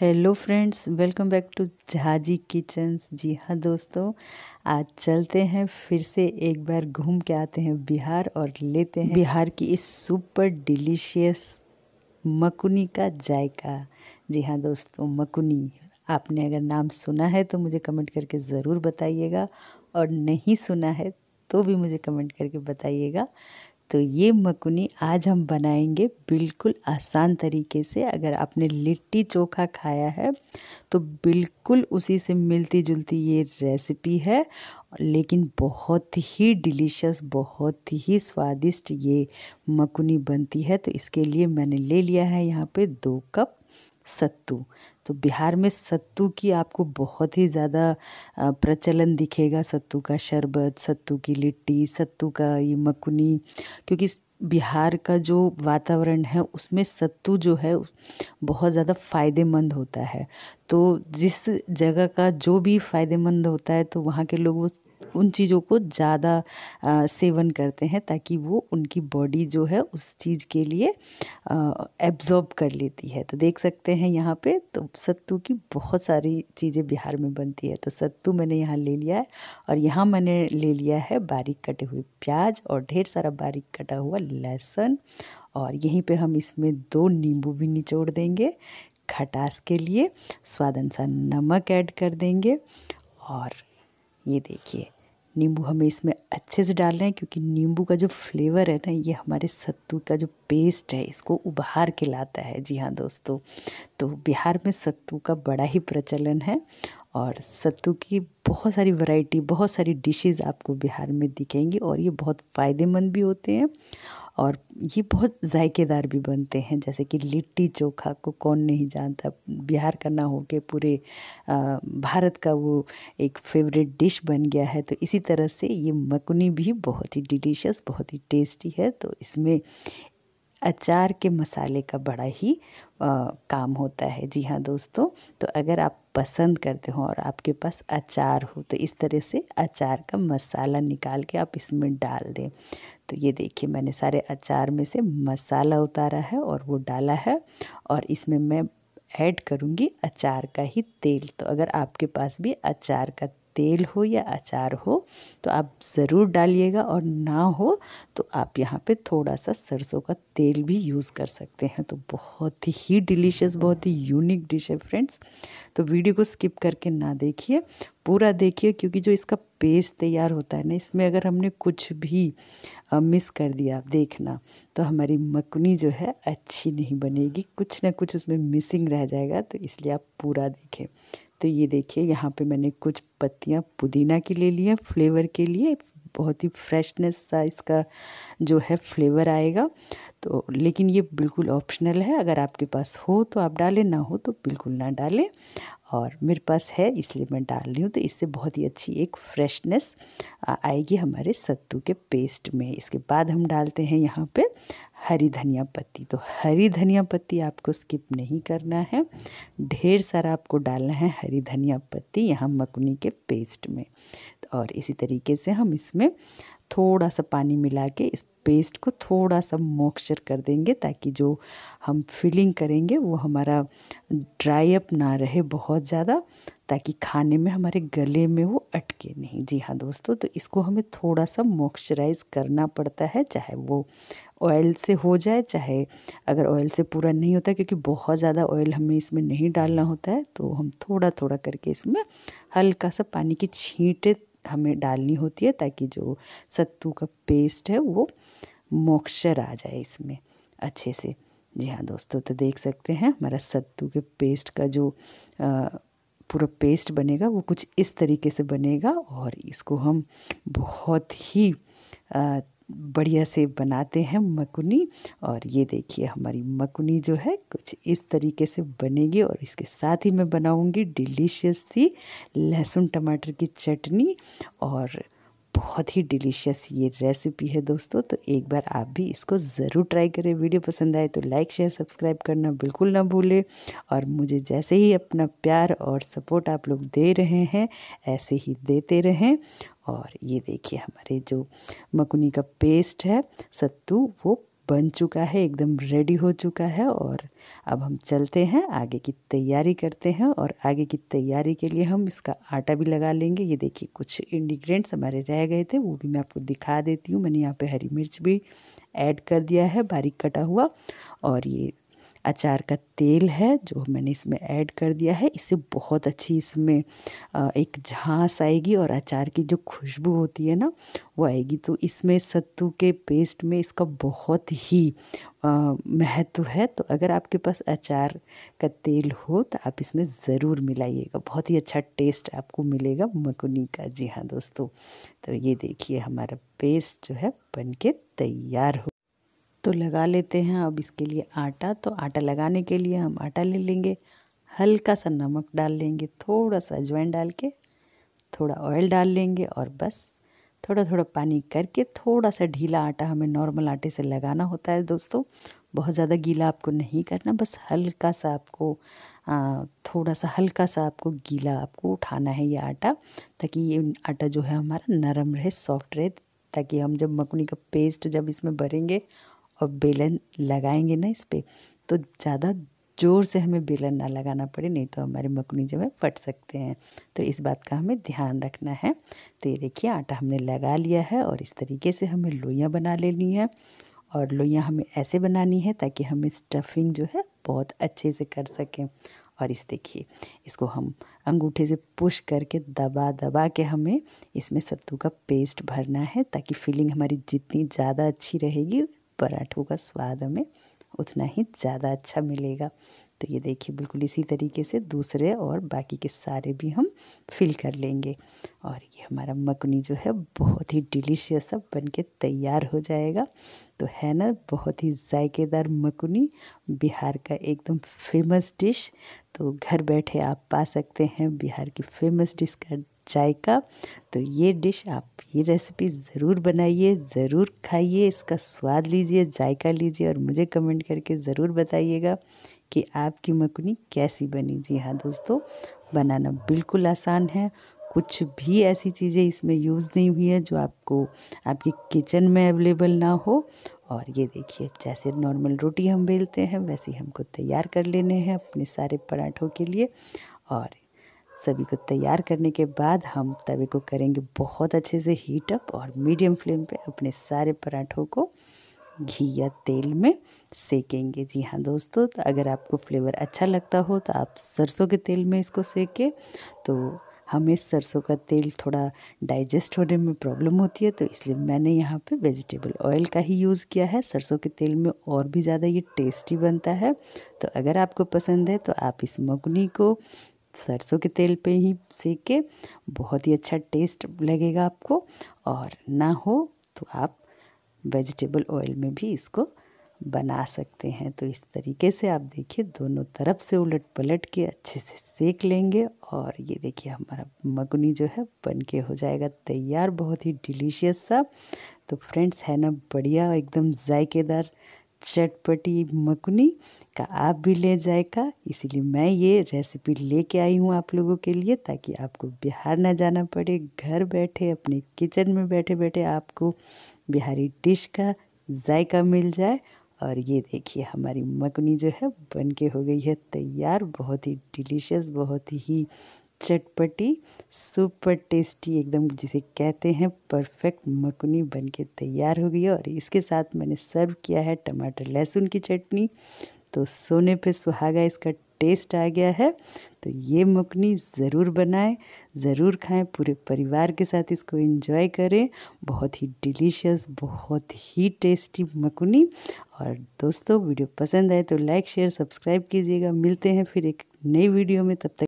hello friends welcome back to Jhaji kitchens जी हाँ दोस्तों आज चलते हैं फिर से एक बार घूम के आते हैं बिहार और लेते हैं बिहार की इस सुपर डिलीशियस मकुनी का जायका जी हाँ दोस्तों मकुनी आपने अगर नाम सुना है तो मुझे कमेंट करके ज़रूर बताइएगा और नहीं सुना है तो भी मुझे कमेंट करके बताइएगा तो ये मकुनी आज हम बनाएंगे बिल्कुल आसान तरीके से अगर आपने लिट्टी चोखा खाया है तो बिल्कुल उसी से मिलती जुलती ये रेसिपी है लेकिन बहुत ही डिलीशियस बहुत ही स्वादिष्ट ये मकुनी बनती है तो इसके लिए मैंने ले लिया है यहाँ पे दो कप सत्तू तो बिहार में सत्तू की आपको बहुत ही ज़्यादा प्रचलन दिखेगा सत्तू का शरबत सत्तू की लिट्टी सत्तू का ये मकुनी क्योंकि बिहार का जो वातावरण है उसमें सत्तू जो है बहुत ज़्यादा फ़ायदेमंद होता है तो जिस जगह का जो भी फ़ायदेमंद होता है तो वहाँ के लोग वो उन चीज़ों को ज़्यादा सेवन करते हैं ताकि वो उनकी बॉडी जो है उस चीज़ के लिए एब्जॉर्ब कर लेती है तो देख सकते हैं यहाँ पे तो सत्तू की बहुत सारी चीज़ें बिहार में बनती है तो सत्तू मैंने यहाँ ले लिया है और यहाँ मैंने ले लिया है बारीक कटे हुए प्याज और ढेर सारा बारीक कटा हुआ लहसुन और यहीं पर हम इसमें दो नींबू भी निचोड़ देंगे खटास के लिए स्वाद अनुसार नमक ऐड कर देंगे और ये देखिए नींबू हमें इसमें अच्छे से डालना है क्योंकि नींबू का जो फ्लेवर है ना ये हमारे सत्तू का जो पेस्ट है इसको उभार के लाता है जी हाँ दोस्तों तो बिहार में सत्तू का बड़ा ही प्रचलन है और सत्तू की बहुत सारी वैरायटी बहुत सारी डिशेस आपको बिहार में दिखेंगी और ये बहुत फ़ायदेमंद भी होते हैं और ये बहुत जायकेदार भी बनते हैं जैसे कि लिट्टी चोखा को कौन नहीं जानता बिहार का ना हो के पूरे भारत का वो एक फेवरेट डिश बन गया है तो इसी तरह से ये मकुनी भी बहुत ही डिलीशियस बहुत ही टेस्टी है तो इसमें अचार के मसाले का बड़ा ही आ, काम होता है जी हाँ दोस्तों तो अगर आप पसंद करते हो और आपके पास अचार हो तो इस तरह से अचार का मसाला निकाल के आप इसमें डाल दें तो ये देखिए मैंने सारे अचार में से मसाला उतारा है और वो डाला है और इसमें मैं ऐड करूँगी अचार का ही तेल तो अगर आपके पास भी अचार का तेल हो या अचार हो तो आप ज़रूर डालिएगा और ना हो तो आप यहाँ पे थोड़ा सा सरसों का तेल भी यूज़ कर सकते हैं तो बहुत ही डिलीशियस बहुत ही यूनिक डिश है फ्रेंड्स तो वीडियो को स्किप करके ना देखिए पूरा देखिए क्योंकि जो इसका पेस्ट तैयार होता है ना इसमें अगर हमने कुछ भी मिस कर दिया देखना तो हमारी मकुनी जो है अच्छी नहीं बनेगी कुछ ना कुछ उसमें मिसिंग रह जाएगा तो इसलिए आप पूरा देखें तो ये देखिए यहाँ पे मैंने कुछ पत्तियाँ पुदीना की ले लिया फ्लेवर के लिए बहुत ही फ्रेशनेस सा इसका जो है फ्लेवर आएगा तो लेकिन ये बिल्कुल ऑप्शनल है अगर आपके पास हो तो आप डालें ना हो तो बिल्कुल ना डालें और मेरे पास है इसलिए मैं डाल रही हूँ तो इससे बहुत ही अच्छी एक फ्रेशनेस आएगी हमारे सत्तू के पेस्ट में इसके बाद हम डालते हैं यहाँ पे हरी धनिया पत्ती तो हरी धनिया पत्ती आपको स्किप नहीं करना है ढेर सारा आपको डालना है हरी धनिया पत्ती यहाँ मकुनी के पेस्ट में और इसी तरीके से हम इसमें थोड़ा सा पानी मिला के इस पेस्ट को थोड़ा सा मॉइस्चर कर देंगे ताकि जो हम फिलिंग करेंगे वो हमारा ड्राई अप ना रहे बहुत ज़्यादा ताकि खाने में हमारे गले में वो अटके नहीं जी हाँ दोस्तों तो इसको हमें थोड़ा सा मॉइस्चराइज करना पड़ता है चाहे वो ऑयल से हो जाए चाहे अगर ऑयल से पूरा नहीं होता क्योंकि बहुत ज़्यादा ऑयल हमें इसमें नहीं डालना होता है तो हम थोड़ा थोड़ा करके इसमें हल्का सा पानी की छींटे हमें डालनी होती है ताकि जो सत्तू का पेस्ट है वो मॉइस्चर आ जाए इसमें अच्छे से जी हाँ दोस्तों तो देख सकते हैं हमारा सत्तू के पेस्ट का जो पूरा पेस्ट बनेगा वो कुछ इस तरीके से बनेगा और इसको हम बहुत ही आ, बढ़िया से बनाते हैं मकुनी और ये देखिए हमारी मकुनी जो है कुछ इस तरीके से बनेगी और इसके साथ ही मैं बनाऊंगी डिलीशियस सी लहसुन टमाटर की चटनी और बहुत ही डिलीशियस ये रेसिपी है दोस्तों तो एक बार आप भी इसको ज़रूर ट्राई करें वीडियो पसंद आए तो लाइक शेयर सब्सक्राइब करना बिल्कुल ना भूलें और मुझे जैसे ही अपना प्यार और सपोर्ट आप लोग दे रहे हैं ऐसे ही देते रहें और ये देखिए हमारे जो मकुनी का पेस्ट है सत्तू वो बन चुका है एकदम रेडी हो चुका है और अब हम चलते हैं आगे की तैयारी करते हैं और आगे की तैयारी के लिए हम इसका आटा भी लगा लेंगे ये देखिए कुछ इंग्रेडिएंट्स हमारे रह गए थे वो भी मैं आपको दिखा देती हूँ मैंने यहाँ पे हरी मिर्च भी ऐड कर दिया है बारीक कटा हुआ और ये अचार का तेल है जो मैंने इसमें ऐड कर दिया है इससे बहुत अच्छी इसमें एक झांस आएगी और अचार की जो खुशबू होती है ना वो आएगी तो इसमें सत्तू के पेस्ट में इसका बहुत ही महत्व है तो अगर आपके पास अचार का तेल हो तो आप इसमें ज़रूर मिलाइएगा बहुत ही अच्छा टेस्ट आपको मिलेगा मकुनी का जी हाँ दोस्तों तो ये देखिए हमारा पेस्ट जो है बन के तैयार हो तो लगा लेते हैं अब इसके लिए आटा तो आटा लगाने के लिए हम आटा ले लेंगे हल्का सा नमक डाल लेंगे थोड़ा सा अजवाइन डाल के थोड़ा ऑयल डाल लेंगे और बस थोड़ा थोड़ा पानी करके थोड़ा सा ढीला आटा हमें नॉर्मल आटे से लगाना होता है दोस्तों बहुत ज़्यादा गीला आपको नहीं करना बस हल्का सा आपको आ, थोड़ा सा हल्का सा आपको गीला आपको उठाना है ये आटा ताकि ये आटा जो है हमारा नरम रहे सॉफ्ट रहे ताकि हम जब मकुनी का पेस्ट जब इसमें भरेंगे और बेलन लगाएंगे ना इस पर तो ज़्यादा ज़ोर से हमें बेलन ना लगाना पड़े नहीं तो हमारे मकुनी जो है फट सकते हैं तो इस बात का हमें ध्यान रखना है तो ये देखिए आटा हमने लगा लिया है और इस तरीके से हमें लोइयाँ बना लेनी है और लोइयाँ हमें ऐसे बनानी है ताकि हम स्टफिंग जो है बहुत अच्छे से कर सकें और इस देखिए इसको हम अंगूठे से पुश करके दबा दबा के हमें इसमें सत्तू का पेस्ट भरना है ताकि फीलिंग हमारी जितनी ज़्यादा अच्छी रहेगी पराठों का स्वाद हमें उतना ही ज़्यादा अच्छा मिलेगा तो ये देखिए बिल्कुल इसी तरीके से दूसरे और बाकी के सारे भी हम फिल कर लेंगे और ये हमारा मकुनी जो है बहुत ही डिलीशियस सब बन के तैयार हो जाएगा तो है ना बहुत ही जायकेदार मकुनी बिहार का एकदम फेमस डिश तो घर बैठे आप पा सकते हैं बिहार की फेमस डिश का चाय का तो ये डिश आप ये रेसिपी ज़रूर बनाइए ज़रूर खाइए इसका स्वाद लीजिए जायका लीजिए और मुझे कमेंट करके ज़रूर बताइएगा कि आपकी मकुनी कैसी बनी जी हाँ दोस्तों बनाना बिल्कुल आसान है कुछ भी ऐसी चीज़ें इसमें यूज़ नहीं हुई है जो आपको आपके किचन में अवेलेबल ना हो और ये देखिए जैसे नॉर्मल रोटी हम बेलते हैं वैसे हमको तैयार कर लेने हैं अपने सारे पराठों के लिए और सभी को तैयार करने के बाद हम तवे को करेंगे बहुत अच्छे से हीट अप और मीडियम फ्लेम पे अपने सारे पराठों को घी या तेल में सेकेंगे जी हाँ दोस्तों तो अगर आपको फ्लेवर अच्छा लगता हो तो आप सरसों के तेल में इसको सेकें तो हमें सरसों का तेल थोड़ा डाइजेस्ट होने में प्रॉब्लम होती है तो इसलिए मैंने यहाँ पे वेजिटेबल ऑयल का ही यूज़ किया है सरसों के तेल में और भी ज़्यादा ये टेस्टी बनता है तो अगर आपको पसंद है तो आप इस मगनी को सरसों के तेल पे ही सेक के बहुत ही अच्छा टेस्ट लगेगा आपको और ना हो तो आप वेजिटेबल ऑयल में भी इसको बना सकते हैं तो इस तरीके से आप देखिए दोनों तरफ से उलट पलट के अच्छे से सेक लेंगे और ये देखिए हमारा मगनी जो है बन के हो जाएगा तैयार बहुत ही डिलीशियस सा तो फ्रेंड्स है ना बढ़िया एकदम जायकेदार चटपटी मकुनी का आप भी ले जाएगा इसीलिए मैं ये रेसिपी लेके आई हूँ आप लोगों के लिए ताकि आपको बिहार ना जाना पड़े घर बैठे अपने किचन में बैठे बैठे आपको बिहारी डिश का जायका मिल जाए और ये देखिए हमारी मकुनी जो है बन के हो गई है तैयार बहुत ही डिलीशियस बहुत ही चटपटी सुपर टेस्टी एकदम जिसे कहते हैं परफेक्ट मकुनी बन के तैयार हो गई और इसके साथ मैंने सर्व किया है टमाटर लहसुन की चटनी तो सोने पे सुहागा इसका टेस्ट आ गया है तो ये मखनी ज़रूर बनाएं ज़रूर खाएं पूरे परिवार के साथ इसको एंजॉय करें बहुत ही डिलीशियस बहुत ही टेस्टी मखनी और दोस्तों वीडियो पसंद आए तो लाइक शेयर सब्सक्राइब कीजिएगा मिलते हैं फिर एक नई वीडियो में तब तक